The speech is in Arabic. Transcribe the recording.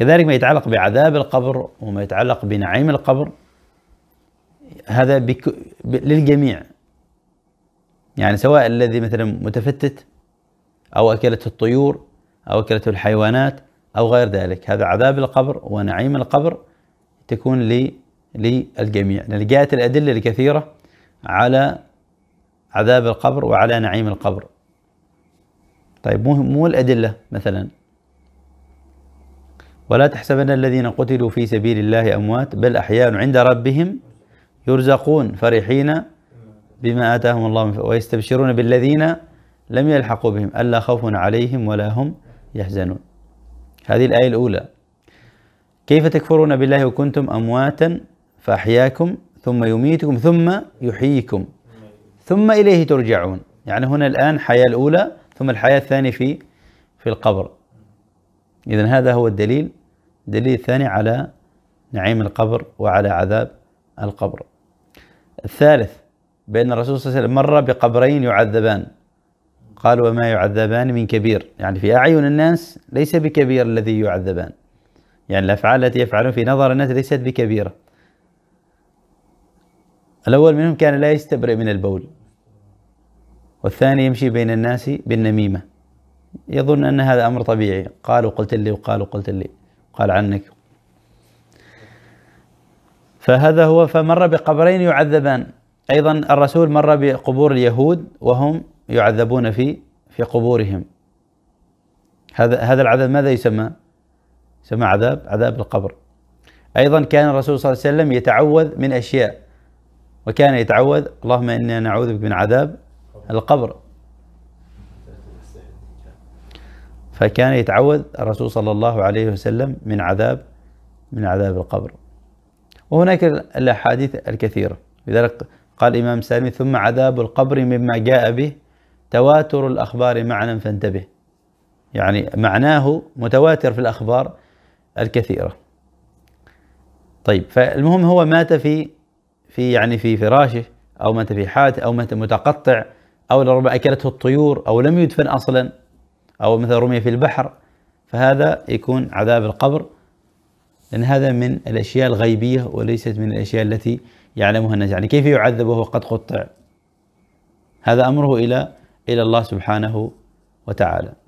كذلك ما يتعلق بعذاب القبر وما يتعلق بنعيم القبر هذا بك ب... للجميع يعني سواء الذي مثلا متفتت أو أكلته الطيور أو أكلته الحيوانات أو غير ذلك هذا عذاب القبر ونعيم القبر تكون لي للجميع جاءت الأدلة الكثيرة على عذاب القبر وعلى نعيم القبر طيب مو مو الأدلة مثلا ولا تحسبن الذين قتلوا في سبيل الله أموات بل أحياء عند ربهم يرزقون فرحين بما آتاهم الله من ويستبشرون بالذين لم يلحقوا بهم ألا خوف عليهم ولا هم يحزنون هذه الآية الأولى كيف تكفرون بالله وكنتم أمواتا فأحياكم ثم يميتكم ثم يحييكم ثم إليه ترجعون يعني هنا الآن حياة الأولى ثم الحياة الثانية في في القبر إذا هذا هو الدليل دليل الثاني على نعيم القبر وعلى عذاب القبر الثالث بأن الرسول صلى الله عليه وسلم مر بقبرين يعذبان قال وما يعذبان من كبير يعني في أعين الناس ليس بكبير الذي يعذبان يعني الأفعال التي يفعلون في نظر الناس ليست بكبيرة الأول منهم كان لا يستبرئ من البول والثاني يمشي بين الناس بالنميمة يظن أن هذا أمر طبيعي قالوا قلت لي وقالوا قلت لي قال عنك فهذا هو فمر بقبرين يعذبان أيضا الرسول مر بقبور اليهود وهم يعذبون في في قبورهم هذا هذا العذاب ماذا يسمى؟ يسمى عذاب عذاب القبر أيضا كان الرسول صلى الله عليه وسلم يتعوذ من أشياء وكان يتعوذ اللهم إنا نعوذ بك من عذاب القبر فكان يتعوذ الرسول صلى الله عليه وسلم من عذاب من عذاب القبر وهناك الأحاديث الكثيرة لذلك قال الإمام سامي ثم عذاب القبر مما جاء به تواتر الأخبار معنا فانتبه يعني معناه متواتر في الأخبار الكثيرة طيب فالمهم هو مات في في يعني في فراشه أو مات في حاته أو مات متقطع أو لربما أكلته الطيور أو لم يدفن أصلا أو مثلا رمي في البحر فهذا يكون عذاب القبر لأن هذا من الأشياء الغيبية وليست من الأشياء التي يعلمها الناس يعني كيف يعذب وهو قد قطع هذا أمره إلى إلى الله سبحانه وتعالى